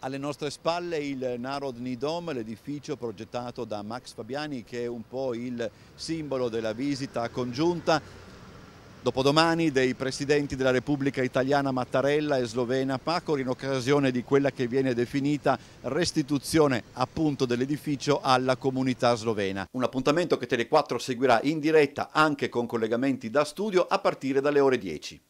Alle nostre spalle il Narodni Dom, l'edificio progettato da Max Fabiani che è un po' il simbolo della visita congiunta dopodomani dei presidenti della Repubblica Italiana Mattarella e Slovena Pacor in occasione di quella che viene definita restituzione appunto dell'edificio alla comunità slovena. Un appuntamento che Tele4 seguirà in diretta anche con collegamenti da studio a partire dalle ore 10.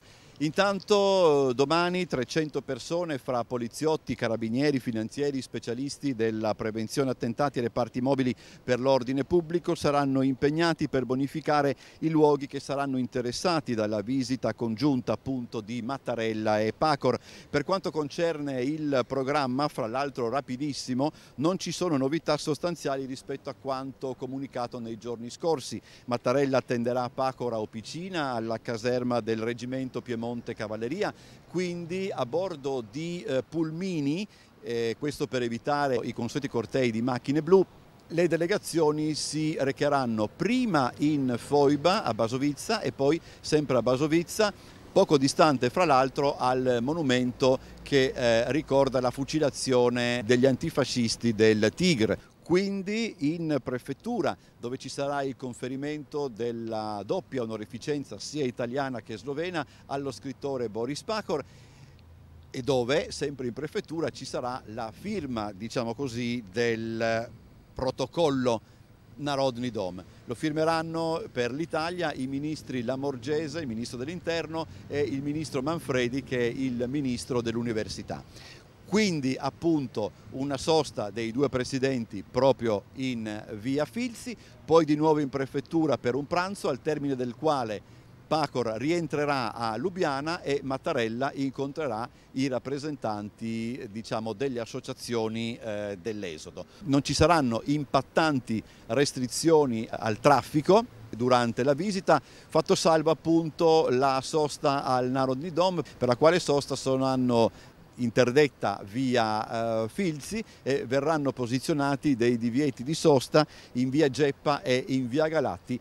Intanto domani 300 persone fra poliziotti, carabinieri, finanzieri, specialisti della prevenzione attentati e reparti mobili per l'ordine pubblico saranno impegnati per bonificare i luoghi che saranno interessati dalla visita congiunta appunto di Mattarella e Pacor. Per quanto concerne il programma, fra l'altro rapidissimo, non ci sono novità sostanziali rispetto a quanto comunicato nei giorni scorsi. Mattarella attenderà Pacor a Opicina alla caserma del reggimento Piemonte Monte Cavalleria, quindi a bordo di eh, pulmini, eh, questo per evitare i consueti cortei di macchine blu, le delegazioni si recheranno prima in Foiba a Basovizza e poi sempre a Basovizza poco distante fra l'altro al monumento che eh, ricorda la fucilazione degli antifascisti del Tigre quindi in prefettura dove ci sarà il conferimento della doppia onorificenza sia italiana che slovena allo scrittore Boris Pacor e dove sempre in prefettura ci sarà la firma diciamo così del protocollo Narodni Dom. Lo firmeranno per l'Italia i ministri Lamorgese, il ministro dell'interno e il ministro Manfredi che è il ministro dell'università quindi appunto una sosta dei due presidenti proprio in eh, via Filzi, poi di nuovo in prefettura per un pranzo al termine del quale Pacor rientrerà a Lubiana e Mattarella incontrerà i rappresentanti diciamo, delle associazioni eh, dell'esodo. Non ci saranno impattanti restrizioni al traffico durante la visita, fatto salvo appunto la sosta al Narodni Dom, per la quale sosta sono, saranno interdetta via eh, Filzi e verranno posizionati dei divieti di sosta in via Geppa e in via Galatti.